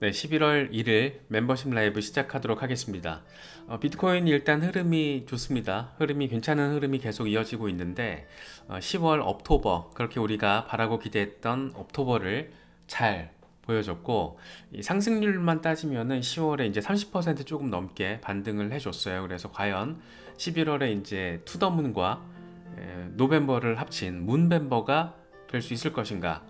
네, 11월 1일 멤버십 라이브 시작하도록 하겠습니다. 어, 비트코인 일단 흐름이 좋습니다. 흐름이 괜찮은 흐름이 계속 이어지고 있는데 어, 10월 옵토버 그렇게 우리가 바라고 기대했던 옵토버를잘 보여줬고 상승률만 따지면은 10월에 이제 30% 조금 넘게 반등을 해줬어요. 그래서 과연 11월에 이제 투더문과 노벤버를 합친 문벤버가 될 수 있을 것인가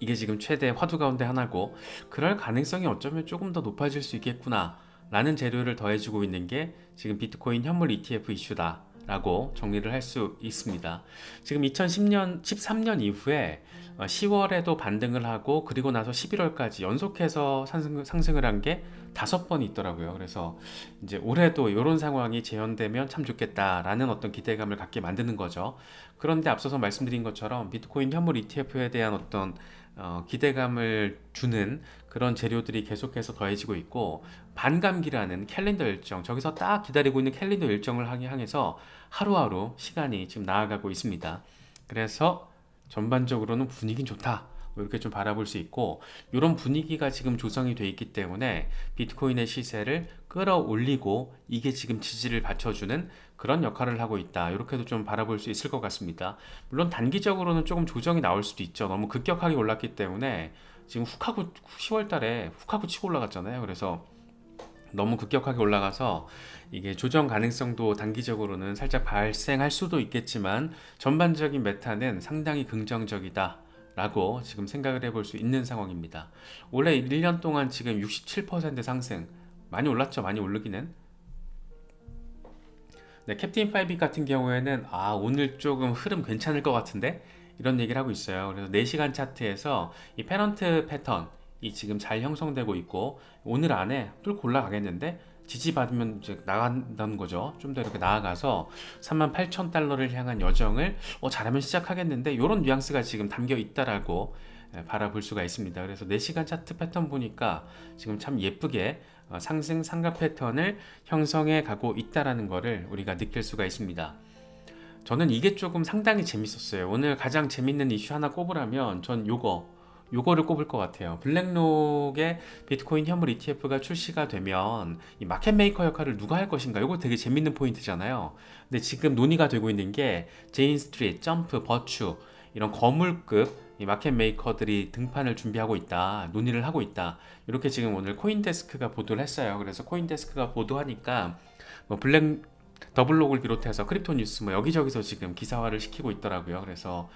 이게 지금 최대 화두 가운데 하나고 그럴 가능성이 어쩌면 조금 더 높아질 수 있겠구나 라는 재료를 더해주고 있는 게 지금 비트코인 현물 ETF 이슈다 라고 정리를 할 수 있습니다 지금 2010년 13년 이후에 10월에도 어, 반등을 하고 그리고 나서 11월까지 연속해서 상승, 을한 게 다섯 번 있더라고요 그래서 이제 올해도 이런 상황이 재현되면 참 좋겠다라는 어떤 기대감을 갖게 만드는 거죠 그런데 앞서서 말씀드린 것처럼 비트코인 현물 ETF에 대한 어떤 어, 기대감을 주는 그런 재료들이 계속해서 더해지고 있고 반감기라는 캘린더 일정 저기서 딱 기다리고 있는 캘린더 일정을 향해서 하루하루 시간이 지금 나아가고 있습니다 그래서 전반적으로는 분위기는 좋다 뭐 이렇게 좀 바라볼 수 있고 이런 분위기가 지금 조성이 돼 있기 때문에 비트코인의 시세를 끌어올리고 이게 지금 지지를 받쳐주는 그런 역할을 하고 있다 이렇게도 좀 바라볼 수 있을 것 같습니다 물론 단기적으로는 조금 조정이 나올 수도 있죠 너무 급격하게 올랐기 때문에 지금 훅 하고 10월 달에 훅 하고 치고 올라갔잖아요 그래서 너무 급격하게 올라가서 이게 조정 가능성도 단기적으로는 살짝 발생할 수도 있겠지만 전반적인 메타는 상당히 긍정적이다 라고 지금 생각을 해볼 수 있는 상황입니다 올해 1년 동안 지금 67% 상승 많이 올랐죠 많이 오르기는 네, 캡틴 파이빅 같은 경우에는 아 오늘 조금 흐름 괜찮을 것 같은데 이런 얘기를 하고 있어요. 그래서 4시간 차트에서 이 패런트 패턴 이 지금 잘 형성되고 있고 오늘 안에 뚫고 올라가겠는데 지지받으면 이제 나간다는 거죠. 좀 더 이렇게 나아가서 38,000달러를 향한 여정을 어, 잘하면 시작하겠는데 이런 뉘앙스가 지금 담겨 있다라고 네, 바라볼 수가 있습니다. 그래서 4시간 차트 패턴 보니까 지금 참 예쁘게 어, 상승 상각 패턴을 형성해 가고 있다라는 것을 우리가 느낄 수가 있습니다. 저는 이게 조금 상당히 재밌었어요. 오늘 가장 재밌는 이슈 하나 꼽으라면 전 요거 요거를 꼽을 것 같아요. 블랙록의 비트코인 현물 ETF가 출시가 되면 이 마켓 메이커 역할을 누가 할 것인가? 요거 되게 재밌는 포인트잖아요. 근데 지금 논의가 되고 있는 게 제인 스트리트, 점프, 버추 이런 거물급 마켓 메이커들이 등판을 준비하고 있다 논의를 하고 있다 이렇게 지금 오늘 코인데스크가 보도를 했어요 그래서 코인데스크가 보도하니까 뭐 블랙 더블록을 비롯해서 크립토 뉴스 뭐 여기저기서 지금 기사화를 시키고 있더라고요 그래서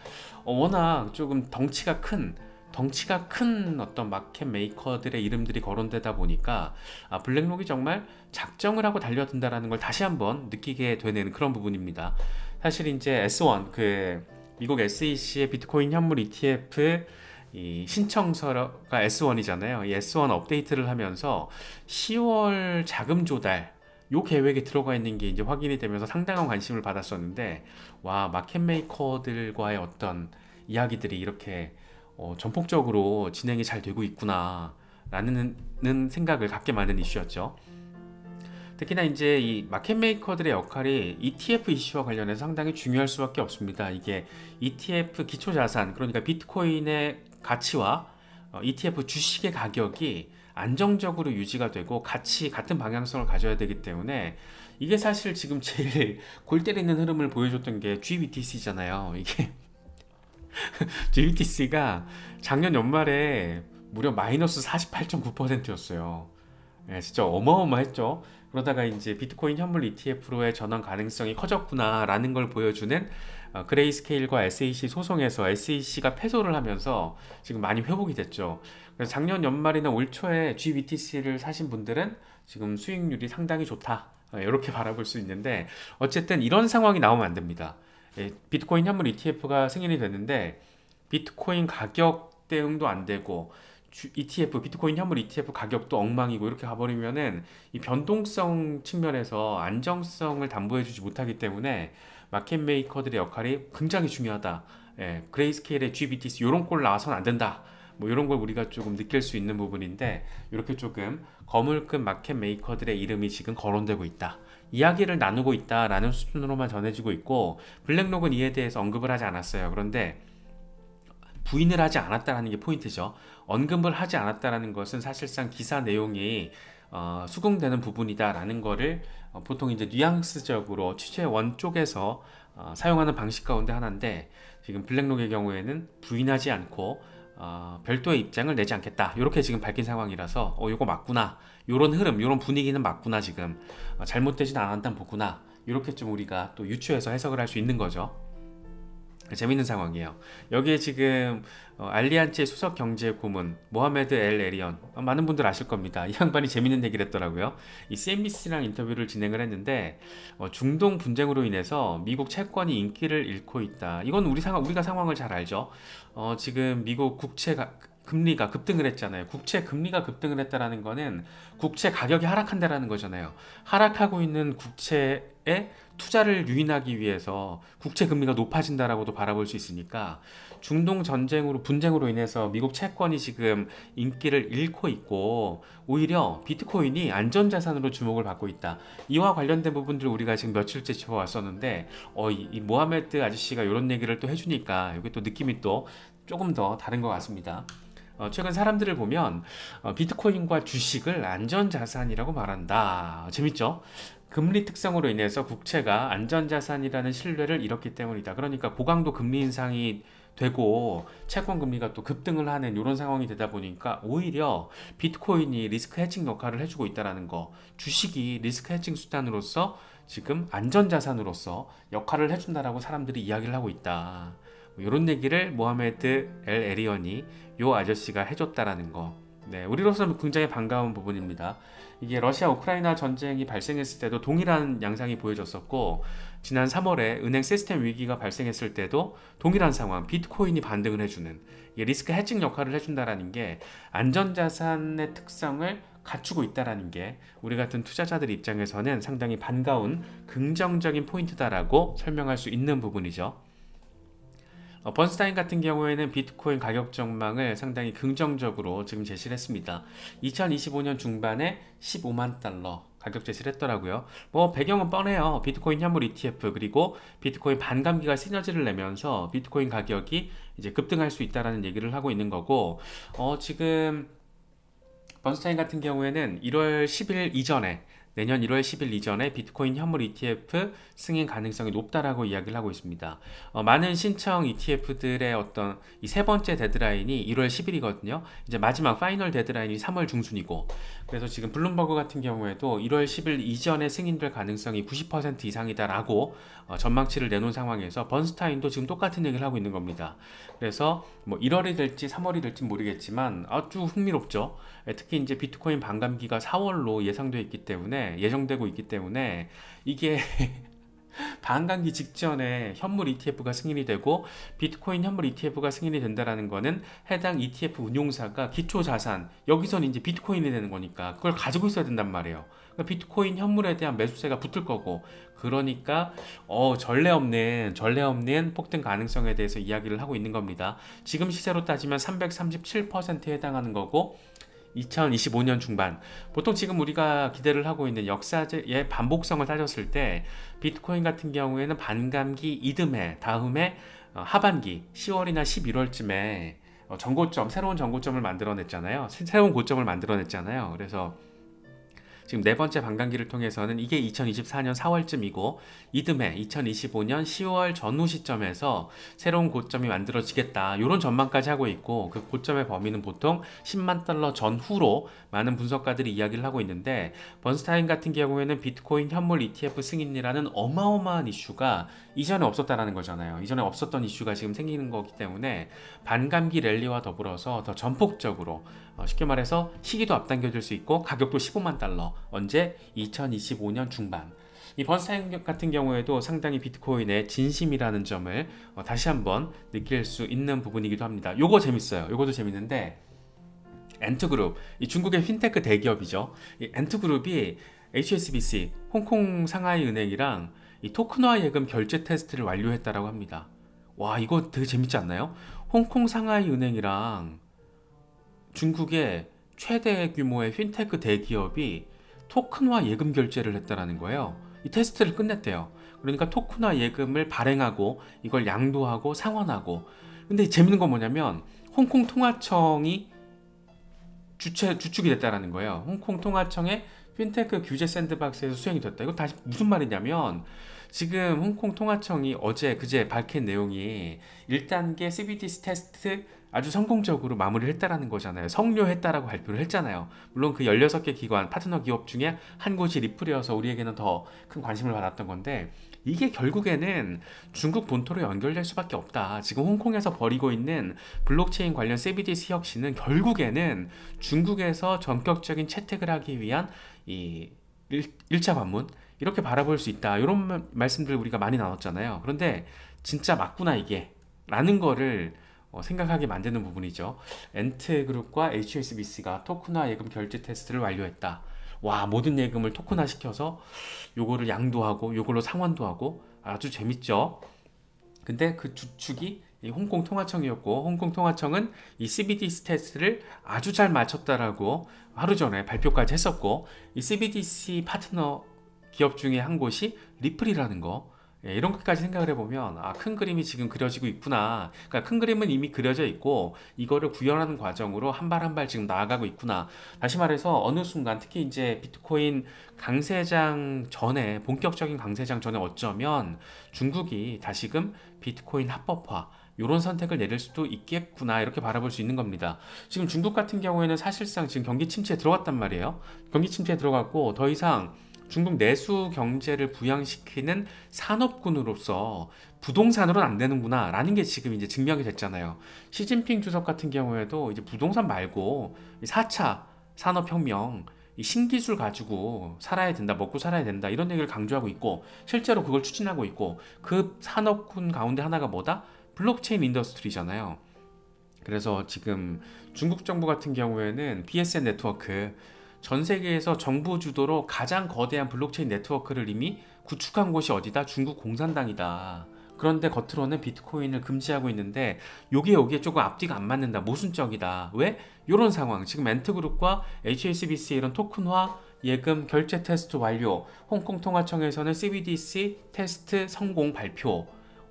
워낙 조금 덩치가 큰 덩치가 큰 어떤 마켓 메이커들의 이름들이 거론되다 보니까 아, 블랙록이 정말 작정을 하고 달려든다라는 걸 다시 한번 느끼게 되는 그런 부분입니다 사실 이제 S1 그 미국 SEC의 비트코인 현물 ETF 이 신청서가 S1이잖아요. 이 S1 업데이트를 하면서 10월 자금 조달 요 계획에 들어가 있는 게 이제 확인이 되면서 상당한 관심을 받았었는데 와 마켓 메이커들과의 어떤 이야기들이 이렇게 어, 전폭적으로 진행이 잘 되고 있구나 라는 생각을 갖게 만든 이슈였죠. 특히나 이제 이 마켓 메이커들의 역할이 ETF 이슈와 관련해서 상당히 중요할 수밖에 없습니다. 이게 ETF 기초 자산, 그러니까 비트코인의 가치와 어, ETF 주식의 가격이 안정적으로 유지가 되고 같이 같은 방향성을 가져야 되기 때문에 이게 사실 지금 제일 골 때리는 흐름을 보여줬던 게 GBTC잖아요. 이게 GBTC가 작년 연말에 무려 마이너스 48.9%였어요. 예, 진짜 어마어마했죠. 그러다가 이제 비트코인 현물 ETF로의 전환 가능성이 커졌구나라는 걸 보여주는 어, 그레이스케일과 SEC 소송에서 SEC가 패소를 하면서 지금 많이 회복이 됐죠. 그래서 작년 연말이나 올 초에 GBTC를 사신 분들은 지금 수익률이 상당히 좋다. 어, 이렇게 바라볼 수 있는데 어쨌든 이런 상황이 나오면 안 됩니다. 예, 비트코인 현물 ETF가 승인이 됐는데 비트코인 가격 대응도 안 되고 ETF, 비트코인 현물 ETF 가격도 엉망이고 이렇게 가버리면은 이 변동성 측면에서 안정성을 담보해주지 못하기 때문에 마켓 메이커들의 역할이 굉장히 중요하다. 예, 그레이스케일의 GBTC 이런 꼴 나와선 안 된다. 뭐 이런 걸 우리가 조금 느낄 수 있는 부분인데 이렇게 조금 거물급 마켓 메이커들의 이름이 지금 거론되고 있다. 이야기를 나누고 있다라는 수준으로만 전해지고 있고 블랙록은 이에 대해서 언급을 하지 않았어요. 그런데 부인을 하지 않았다는 게 포인트죠. 언급을 하지 않았다는 것은 사실상 기사 내용이 어, 수긍되는 부분이다라는 거를 어, 보통 이제 뉘앙스적으로 취재원 쪽에서 어, 사용하는 방식 가운데 하나인데 지금 블랙록의 경우에는 부인하지 않고 어, 별도의 입장을 내지 않겠다 이렇게 지금 밝힌 상황이라서 어 이거 맞구나 이런 흐름 이런 분위기는 맞구나 지금 어, 잘못되진 않았단 보구나 이렇게 좀 우리가 또 유추해서 해석을 할 수 있는 거죠 재밌는 상황이에요. 여기에 지금 어, 알리안체 수석 경제 고문 모하메드 엘 에리언 어, 많은 분들 아실 겁니다. 이 양반이 재밌는 얘기를 했더라고요. 이 CNBC랑 인터뷰를 진행을 했는데 어, 중동 분쟁으로 인해서 미국 채권이 인기를 잃고 있다. 이건 우리 상황 우리가 상황을 잘 알죠. 어, 지금 미국 국채가 금리가 급등을 했잖아요. 국채 금리가 급등을 했다라는 거는 국채 가격이 하락한다라는 거잖아요. 하락하고 있는 국채에 투자를 유인하기 위해서 국채 금리가 높아진다라고도 바라볼 수 있으니까 중동 전쟁으로 분쟁으로 인해서 미국 채권이 지금 인기를 잃고 있고 오히려 비트코인이 안전자산으로 주목을 받고 있다. 이와 관련된 부분들 우리가 지금 며칠째 짚어왔었는데 어, 이, 이 모하메드 아저씨가 이런 얘기를 또 해주니까 여기 또 느낌이 또 조금 더 다른 것 같습니다. 어, 최근 사람들을 보면 어, 비트코인과 주식을 안전자산이라고 말한다. 재밌죠? 금리 특성으로 인해서 국채가 안전자산이라는 신뢰를 잃었기 때문이다. 그러니까 고강도 금리 인상이 되고 채권 금리가 또 급등을 하는 이런 상황이 되다 보니까 오히려 비트코인이 리스크 해칭 역할을 해주고 있다는 거 주식이 리스크 해칭 수단으로서 지금 안전자산으로서 역할을 해준다라고 사람들이 이야기를 하고 있다. 이런 뭐 얘기를 모하메드 엘 에리언이 요 아저씨가 해줬다라는 거. 네, 우리로서는 굉장히 반가운 부분입니다. 이게 러시아 우크라이나 전쟁이 발생했을 때도 동일한 양상이 보여졌었고 지난 3월에 은행 시스템 위기가 발생했을 때도 동일한 상황 비트코인이 반등을 해주는 리스크 해칭 역할을 해준다라는 게 안전자산의 특성을 갖추고 있다라는 게 우리 같은 투자자들 입장에서는 상당히 반가운 긍정적인 포인트다라고 설명할 수 있는 부분이죠. 어, 번스타인 같은 경우에는 비트코인 가격 전망을 상당히 긍정적으로 지금 제시를 했습니다. 2025년 중반에 15만 달러 가격 제시를 했더라고요. 뭐 배경은 뻔해요. 비트코인 현물 ETF 그리고 비트코인 반감기가 시너지를 내면서 비트코인 가격이 이제 급등할 수 있다라는 얘기를 하고 있는 거고 어, 지금 번스타인 같은 경우에는 1월 10일 이전에 내년 1월 10일 이전에 비트코인 현물 ETF 승인 가능성이 높다라고 이야기를 하고 있습니다. 어, 많은 신청 ETF들의 어떤 이 세 번째 데드라인이 1월 10일이거든요. 이제 마지막 파이널 데드라인이 3월 중순이고 그래서 지금 블룸버그 같은 경우에도 1월 10일 이전에 승인될 가능성이 90% 이상이다라고 어, 전망치를 내놓은 상황에서 번스타인도 지금 똑같은 얘기를 하고 있는 겁니다. 그래서 뭐 1월이 될지 3월이 될지 모르겠지만 아주 흥미롭죠. 예, 특히 이제 비트코인 반감기가 4월로 예상되어 있기 때문에 예정되고 있기 때문에 이게 반감기 직전에 현물 ETF가 승인이 되고 비트코인 현물 ETF가 승인이 된다라는 거는 해당 ETF 운용사가 기초 자산 여기서는 이제 비트코인이 되는 거니까 그걸 가지고 있어야 된단 말이에요. 그러니까 비트코인 현물에 대한 매수세가 붙을 거고 그러니까 어 전례 없는 전례 없는 폭등 가능성에 대해서 이야기를 하고 있는 겁니다. 지금 시세로 따지면 337%에 해당하는 거고 2025년 중반 보통 지금 우리가 기대를 하고 있는 역사의 반복성을 따졌을 때 비트코인 같은 경우에는 반감기 이듬해 다음에 어, 하반기 10월이나 11월쯤에 어, 전고점 새로운 전고점을 만들어냈잖아요 새로운 고점을 만들어냈잖아요 그래서 지금 네 번째 반감기를 통해서는 이게 2024년 4월쯤이고 이듬해 2025년 10월 전후 시점에서 새로운 고점이 만들어지겠다 이런 전망까지 하고 있고 그 고점의 범위는 보통 10만 달러 전후로 많은 분석가들이 이야기를 하고 있는데 번스타인 같은 경우에는 비트코인 현물 ETF 승인이라는 어마어마한 이슈가 이전에 없었다라는 거잖아요. 이전에 없었던 이슈가 지금 생기는 거기 때문에 반감기 랠리와 더불어서 더 전폭적으로 어, 쉽게 말해서 시기도 앞당겨질 수 있고 가격도 15만 달러 언제? 2025년 중반. 이 번스타인 같은 경우에도 상당히 비트코인의 진심이라는 점을 어, 다시 한번 느낄 수 있는 부분이기도 합니다. 요거 재밌어요. 요것도 재밌는데 엔트그룹, 이 중국의 핀테크 대기업이죠. 이 엔트그룹이 HSBC, 홍콩 상하이 은행이랑 이 토큰화 예금 결제 테스트를 완료했다라고 합니다. 와 이거 되게 재밌지 않나요? 홍콩 상하이 은행이랑 중국의 최대 규모의 핀테크 대기업이 토큰화 예금 결제를 했다라는 거예요. 이 테스트를 끝냈대요. 그러니까 토큰화 예금을 발행하고 이걸 양도하고 상환하고 근데 재밌는 건 뭐냐면 홍콩 통화청이 주체, 주축이 됐다라는 거예요. 홍콩 통화청의 핀테크 규제 샌드박스에서 수행이 됐다. 이거 다시 무슨 말이냐면 지금 홍콩 통화청이 어제 그제 밝힌 내용이 1단계 CBDC 테스트 아주 성공적으로 마무리를 했다라는 거잖아요. 성료했다라고 발표를 했잖아요. 물론 그 16개 기관, 파트너 기업 중에 한 곳이 리플이어서 우리에게는 더 큰 관심을 받았던 건데 이게 결국에는 중국 본토로 연결될 수밖에 없다. 지금 홍콩에서 벌이고 있는 블록체인 관련 세비디스 혁신은 결국에는 중국에서 전격적인 채택을 하기 위한 이 1, 차 관문 이렇게 바라볼 수 있다. 이런 말씀들 우리가 많이 나눴잖아요. 그런데 진짜 맞구나 이게 라는 거를 어, 생각하게 만드는 부분이죠. 엔트그룹과 HSBC가 토크나 예금 결제 테스트를 완료했다. 와 모든 예금을 토크나 시켜서 요거를 양도하고 요걸로 상환도 하고 아주 재밌죠. 근데 그 주축이 홍콩 통화청이었고 홍콩 통화청은 이 CBD 스테스트를 아주 잘마쳤다라고 하루 전에 발표까지 했었고 이 CBDC 파트너 기업 중에 한 곳이 리플이라는 거 예, 이런 것까지 생각을 해보면 아, 큰 그림이 지금 그려지고 있구나. 그러니까 큰 그림은 이미 그려져 있고 이거를 구현하는 과정으로 한발 한발 한 발 지금 나아가고 있구나. 다시 말해서 어느 순간 특히 이제 비트코인 강세장 전에 본격적인 강세장 전에 어쩌면 중국이 다시금 비트코인 합법화 이런 선택을 내릴 수도 있겠구나 이렇게 바라볼 수 있는 겁니다. 지금 중국 같은 경우에는 사실상 지금 경기 침체에 들어갔단 말이에요. 경기 침체에 들어갔고 더 이상 중국 내수 경제를 부양시키는 산업군으로서 부동산으로는 안 되는구나 라는 게 지금 이제 증명이 됐잖아요. 시진핑 주석 같은 경우에도 이제 부동산 말고 4차 산업혁명 신기술 가지고 살아야 된다, 먹고 살아야 된다 이런 얘기를 강조하고 있고 실제로 그걸 추진하고 있고 그 산업군 가운데 하나가 뭐다? 블록체인 인더스트리잖아요. 그래서 지금 중국 정부 같은 경우에는 BSN 네트워크 전 세계에서 정부 주도로 가장 거대한 블록체인 네트워크를 이미 구축한 곳이 어디다? 중국 공산당이다. 그런데 겉으로는 비트코인을 금지하고 있는데 요게 요게 조금 앞뒤가 안 맞는다. 모순적이다. 왜? 요런 상황. 지금 엔트그룹과 HSBC 이런 토큰화 예금 결제 테스트 완료. 홍콩 통화청에서는 CBDC 테스트 성공 발표.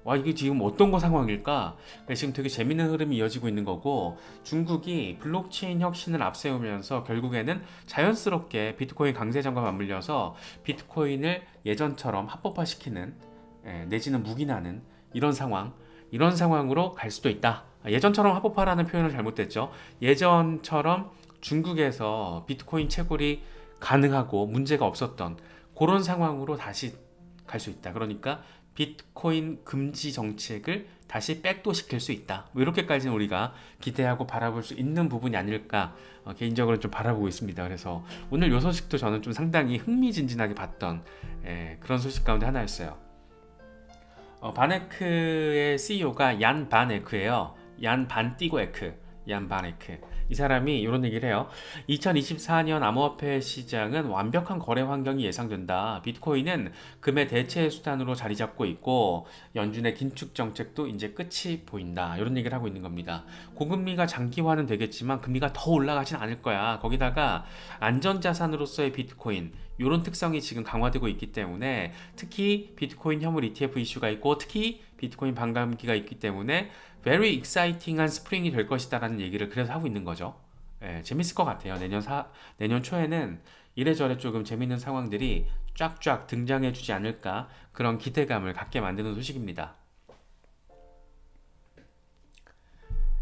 와 이게 지금 어떤 거 상황일까? 지금 되게 재밌는 흐름이 이어지고 있는 거고 중국이 블록체인 혁신을 앞세우면서 결국에는 자연스럽게 비트코인 강세장과 맞물려서 비트코인을 예전처럼 합법화시키는 예, 내지는 묵인하는 이런 상황 이런 상황으로 갈 수도 있다. 아, 예전처럼 합법화라는 표현을 잘못됐죠. 예전처럼 중국에서 비트코인 채굴이 가능하고 문제가 없었던 그런 상황으로 다시 갈 수 있다. 그러니까 비트코인 금지 정책을 다시 백도시킬 수 있다. 뭐 이렇게까지는 우리가 기대하고 바라볼 수 있는 부분이 아닐까 어, 개인적으로 좀 바라보고 있습니다. 그래서 오늘 요 소식도 저는 좀 상당히 흥미진진하게 봤던 에, 예, 그런 소식 가운데 하나였어요. 어, 바네크의 CEO가 얀 바네크예요. 얀 반띠고에크. 얀바네크 이 사람이 이런 얘기를 해요 2024년 암호화폐 시장은 완벽한 거래 환경이 예상된다 비트코인은 금의 대체 수단으로 자리 잡고 있고 연준의 긴축 정책도 이제 끝이 보인다 이런 얘기를 하고 있는 겁니다 고금리가 장기화는 되겠지만 금리가 더 올라가진 않을 거야 거기다가 안전자산으로서의 비트코인 이런 특성이 지금 강화되고 있기 때문에 특히 비트코인 혐오 ETF 이슈가 있고 특히 비트코인 반감기가 있기 때문에 very exciting한 스프링이 될 것이다라는 얘기를 그래서 하고 있는 거죠. 예, 재밌을 것 같아요. 내년 사, 내년 초에는 이래저래 조금 재밌는 상황들이 쫙쫙 등장해주지 않을까 그런 기대감을 갖게 만드는 소식입니다.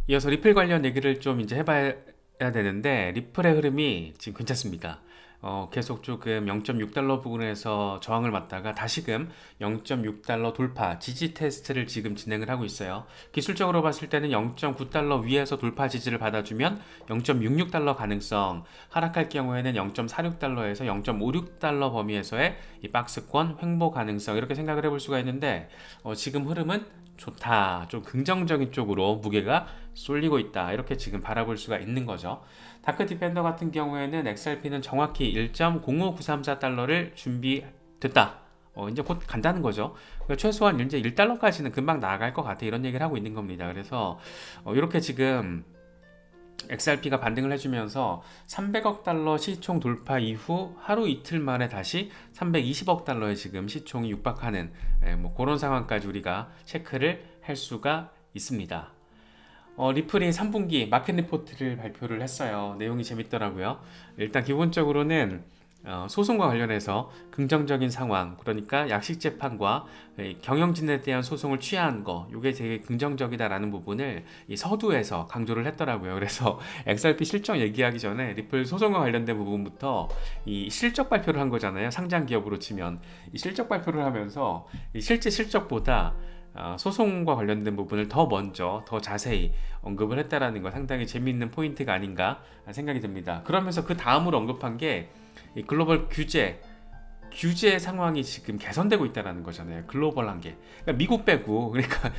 이어서 리플 관련 얘기를 좀 이제 해봐야 되는데 리플의 흐름이 지금 괜찮습니다. 어, 계속 조금 0.6달러 그 부근에서 저항을 맞다가 다시금 0.6달러 돌파 지지 테스트를 지금 진행을 하고 있어요. 기술적으로 봤을 때는 0.9달러 위에서 돌파 지지를 받아주면 0.66달러 가능성, 하락할 경우에는 0.46달러에서 0.56달러 범위에서의 이 박스권 횡보 가능성 이렇게 생각을 해볼 수가 있는데 어, 지금 흐름은 좋다. 좀 긍정적인 쪽으로 무게가 쏠리고 있다. 이렇게 지금 바라볼 수가 있는 거죠. 다크 디펜더 같은 경우에는 XRP는 정확히 1.05934달러를 준비됐다. 어, 이제 곧 간다는 거죠. 그러니까 최소한 이제 1달러까지는 금방 나아갈 것 같아. 이런 얘기를 하고 있는 겁니다. 그래서, 어, 이렇게 지금, XRP가 반등을 해주면서 300억 달러 시총 돌파 이후 하루 이틀 만에 다시 320억 달러의 지금 시총이 육박하는 예, 뭐 그런 상황까지 우리가 체크를 할 수가 있습니다. 어, 리플이 3분기 마켓 리포트를 발표를 했어요. 내용이 재밌더라고요. 일단 기본적으로는 어, 소송과 관련해서 긍정적인 상황, 그러니까 약식 재판과 경영진에 대한 소송을 취한 거, 이게 되게 긍정적이다라는 부분을 서두에서 강조를 했더라고요. 그래서 XRP 실적 얘기하기 전에 리플 소송과 관련된 부분부터 이 실적 발표를 한 거잖아요. 상장 기업으로 치면 실적 발표를 하면서 실제 실적보다 아, 소송과 관련된 부분을 더 먼저 더 자세히 언급을 했다라는 거 상당히 재미있는 포인트가 아닌가 생각이 듭니다. 그러면서 그 다음으로 언급한 게 글로벌 규제 규제 상황이 지금 개선되고 있다는 거잖아요. 글로벌한 게. 그러니까 미국 빼고 그러니까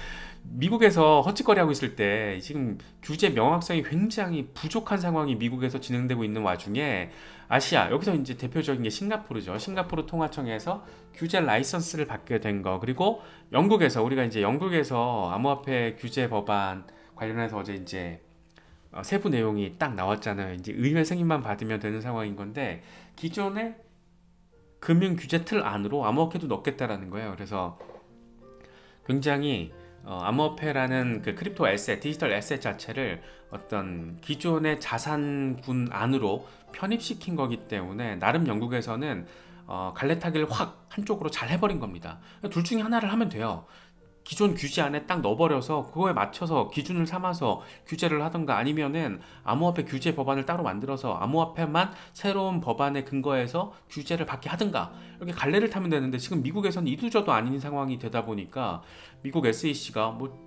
미국에서 헛짓거리하고 있을 때 지금 규제 명확성이 굉장히 부족한 상황이 미국에서 진행되고 있는 와중에 아시아 여기서 이제 대표적인 게 싱가포르죠. 싱가포르 통화청에서 규제 라이선스를 받게 된 거. 그리고 영국에서 우리가 이제 영국에서 암호화폐 규제 법안 관련해서 어제 이제 어, 세부 내용이 딱 나왔잖아요. 이제 의회 승인만 받으면 되는 상황인 건데 기존에 금융 규제 틀 안으로 암호화폐도 넣겠다라는 거예요. 그래서 굉장히 어, 암호화폐라는 그 크립토 에셋, 디지털 에셋 자체를 어떤 기존의 자산군 안으로 편입시킨 거기 때문에 나름 영국에서는 어, 갈래타기를 확 한쪽으로 잘 해버린 겁니다. 둘 중에 하나를 하면 돼요. 기존 규제 안에 딱 넣어버려서 그거에 맞춰서 기준을 삼아서 규제를 하던가 아니면은 암호화폐 규제 법안을 따로 만들어서 암호화폐만 새로운 법안에 근거해서 규제를 받게 하든가 이렇게 갈래를 타면 되는데 지금 미국에서는 이두저도 아닌 상황이 되다 보니까 미국 SEC가 뭐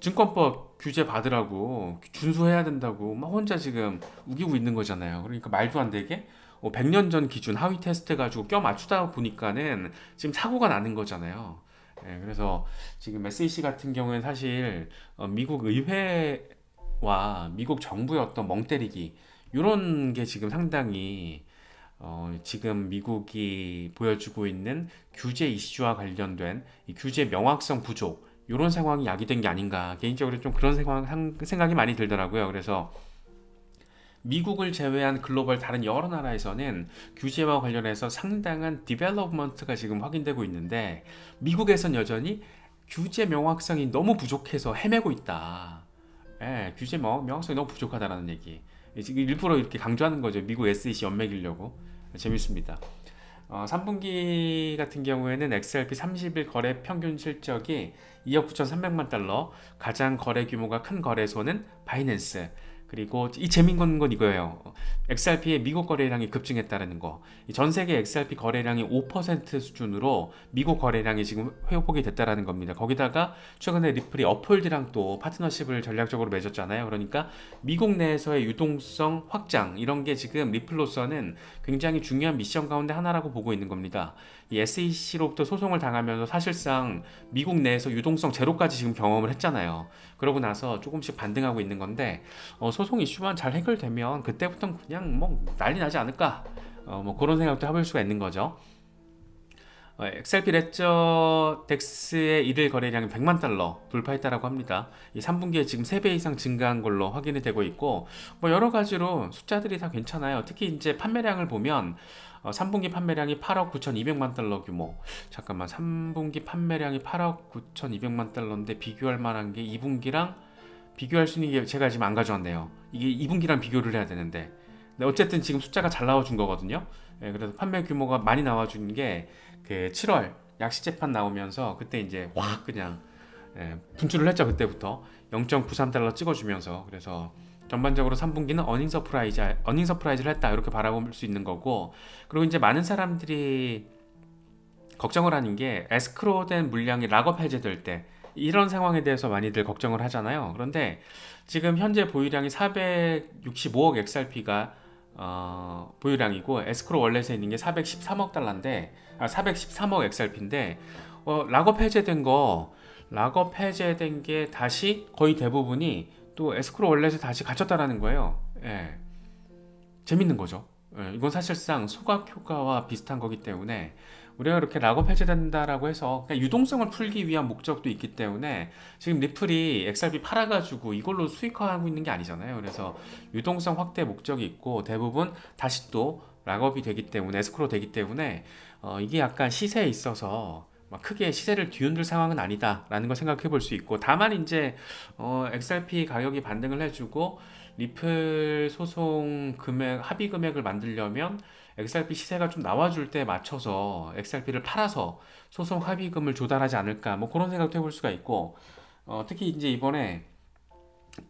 증권법 규제 받으라고 준수해야 된다고 막 혼자 지금 우기고 있는 거잖아요 그러니까 말도 안 되게 100년 뭐 전 기준 하위 테스트 가지고 껴 맞추다 보니까는 지금 사고가 나는 거잖아요 예, 그래서 지금 SEC 같은 경우는 에 사실 어, 미국 의회와 미국 정부의 어떤 멍때리기 이런 게 지금 상당히 어, 지금 미국이 보여주고 있는 규제 이슈와 관련된 규제 명확성 부족 이런 상황이 야기된 게 아닌가 개인적으로 좀 그런 생각, 생각이 많이 들더라고요. 그래서 미국을 제외한 글로벌 다른 여러 나라에서는 규제와 관련해서 상당한 디벨롭먼트가 지금 확인되고 있는데 미국에선 여전히 규제 명확성이 너무 부족해서 헤매고 있다. 예, 규제 명확성이 너무 부족하다라는 얘기. 일부러 이렇게 강조하는 거죠. 미국 SEC 연맥이려고. 재밌습니다. 어, 3분기 같은 경우에는 XRP 30일 거래 평균 실적이 2억 9,300만 달러, 가장 거래 규모가 큰 거래소는 바이낸스, 그리고 이 재밌는 건 이거예요. XRP의 미국 거래량이 급증했다는 거. 전 세계 XRP 거래량이 5% 수준으로 미국 거래량이 지금 회복이 됐다는 겁니다. 거기다가 최근에 리플이 어폴드랑또 파트너십을 전략적으로 맺었잖아요. 그러니까 미국 내에서의 유동성 확장 이런 게 지금 리플로서는 굉장히 중요한 미션 가운데 하나라고 보고 있는 겁니다. 이 SEC로부터 소송을 당하면서 사실상 미국 내에서 유동성 제로까지 지금 경험을 했잖아요. 그러고 나서 조금씩 반등하고 있는 건데 어, 소 소송 이슈만 잘 해결되면 그때부터는 그냥 뭐 난리 나지 않을까 어, 뭐 그런 생각도 해볼 수가 있는 거죠. 어, 엑셀피 레저 덱스의 일일 거래량이 100만 달러 돌파했다라고 합니다. 이 3분기에 지금 3배 이상 증가한 걸로 확인이 되고 있고 뭐 여러 가지로 숫자들이 다 괜찮아요. 특히 이제 판매량을 보면 어, 3분기 판매량이 8억 9,200만 달러 규모 잠깐만 3분기 판매량이 8억 9,200만 달러인데 비교할 만한 게 2분기랑 비교할 수 있는 게 제가 지금 안 가져왔네요. 이게 2분기랑 비교를 해야 되는데. 근데 어쨌든 지금 숫자가 잘 나와준 거거든요. 예, 그래서 판매 규모가 많이 나와준 게그 7월 약시재판 나오면서 그때 이제 확 그냥 예, 분출을 했죠. 그때부터 0.93달러 찍어주면서 그래서 전반적으로 3분기는 어닝 서프라이즈 어닝 서프라이즈를 했다 이렇게 바라볼 수 있는 거고 그리고 이제 많은 사람들이 걱정을 하는 게 에스크로된 물량이 락업 해제될 때 이런 상황에 대해서 많이들 걱정을 하잖아요. 그런데 지금 현재 보유량이 465억 XRP가 어, 보유량이고 에스크로 원래에 있는 게 413억 달러인데 아, 413억 XRP인데 어, 락업 해제된 거 락업 해제된 게 다시 거의 대부분이 또 에스크로 원래에 다시 갇혔다라는 거예요. 예. 재밌는 거죠. 예, 이건 사실상 소각 효과와 비슷한 거기 때문에 우리가 이렇게 락업 해제된다라고 해서 그냥 유동성을 풀기 위한 목적도 있기 때문에 지금 리플이 XRP 팔아가지고 이걸로 수익화하고 있는 게 아니잖아요. 그래서 유동성 확대 목적이 있고 대부분 다시 또 락업이 되기 때문에 에스크로 되기 때문에 어, 이게 약간 시세에 있어서 크게 시세를 뒤흔들 상황은 아니다라는 걸 생각해 볼 수 있고 다만 이제 어, XRP 가격이 반등을 해주고 리플 소송 금액 합의 금액을 만들려면 XRP 시세가 좀 나와줄 때 맞춰서 XRP를 팔아서 소송 합의금을 조달하지 않을까 뭐 그런 생각도 해 볼 수가 있고 어, 특히 이제 이번에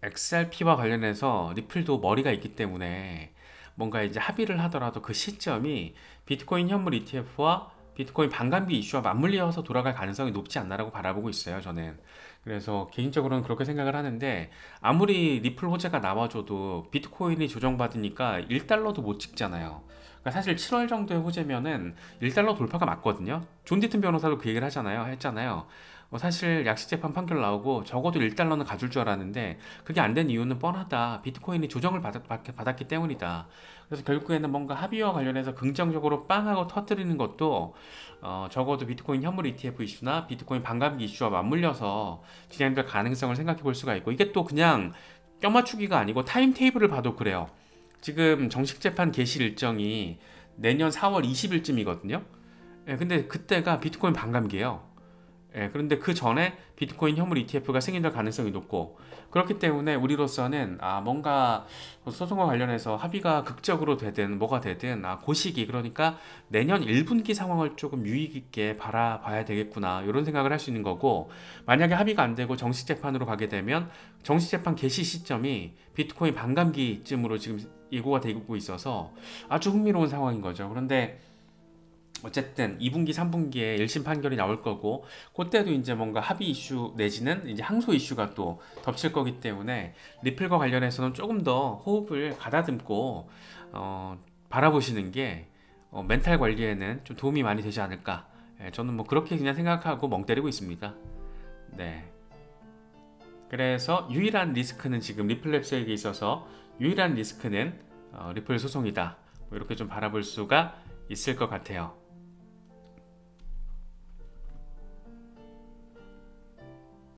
XRP와 관련해서 리플도 머리가 있기 때문에 뭔가 이제 합의를 하더라도 그 시점이 비트코인 현물 ETF와 비트코인 반감기 이슈와 맞물려서 돌아갈 가능성이 높지 않나라고 바라보고 있어요, 저는. 그래서 개인적으로는 그렇게 생각을 하는데 아무리 리플 호재가 나와줘도 비트코인이 조정받으니까 1달러도 못 찍잖아요. 그러니까 사실 7월 정도에 호재면은 1달러 돌파가 맞거든요. 존 디튼 변호사도 그 얘기를 하잖아요. 했잖아요. 뭐 사실 약식 재판 판결 나오고 적어도 1달러는 가줄 줄 알았는데 그게 안 된 이유는 뻔하다. 비트코인이 조정을 받았, 받았기 때문이다. 그래서 결국에는 뭔가 합의와 관련해서 긍정적으로 빵하고 터뜨리는 것도 어, 적어도 비트코인 현물 ETF 이슈나 비트코인 반감기 이슈와 맞물려서 진행될 가능성을 생각해 볼 수가 있고 이게 또 그냥 껴맞추기가 아니고 타임 테이블을 봐도 그래요. 지금 정식 재판 개시 일정이 내년 4월 20일쯤이거든요. 예, 근데 그때가 비트코인 반감기예요. 예, 그런데 그 전에 비트코인 현물 ETF가 생겨날 가능성이 높고 그렇기 때문에 우리로서는 아 뭔가 소송과 관련해서 합의가 극적으로 되든 뭐가 되든 아 고시기 그러니까 내년 1분기 상황을 조금 유익 있게 바라봐야 되겠구나 이런 생각을 할 수 있는 거고 만약에 합의가 안 되고 정식 재판으로 가게 되면 정식 재판 개시 시점이 비트코인 반감기쯤으로 지금 예고가 되고 있어서 아주 흥미로운 상황인 거죠. 그런데 어쨌든 2분기, 3분기에 1심 판결이 나올 거고 그때도 이제 뭔가 합의 이슈 내지는 이제 항소 이슈가 또 덮칠 거기 때문에 리플과 관련해서는 조금 더 호흡을 가다듬고 어, 바라보시는 게 어, 멘탈 관리에는 좀 도움이 많이 되지 않을까 예, 저는 뭐 그렇게 그냥 생각하고 멍 때리고 있습니다 네 그래서 유일한 리스크는 지금 리플랩스에게 있어서 유일한 리스크는 어, 리플 소송이다 뭐 이렇게 좀 바라볼 수가 있을 것 같아요